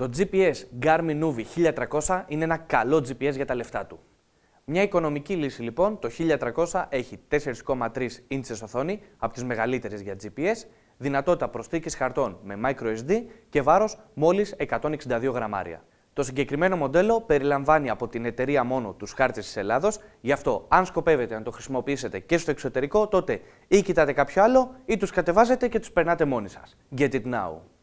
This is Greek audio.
Το GPS Garmin Nuvi 1300 είναι ένα καλό GPS για τα λεφτά του. Μια οικονομική λύση λοιπόν, το 1300 έχει 4,3 ίντσες οθόνη, από τις μεγαλύτερες για GPS, δυνατότητα προσθήκης χαρτών με microSD και βάρος μόλις 162 γραμμάρια. Το συγκεκριμένο μοντέλο περιλαμβάνει από την εταιρεία μόνο τους χάρτες της Ελλάδος, γι' αυτό αν σκοπεύετε να το χρησιμοποιήσετε και στο εξωτερικό, τότε ή κοιτάτε κάποιο άλλο ή τους κατεβάζετε και τους περνάτε μόνοι σας. Get it now!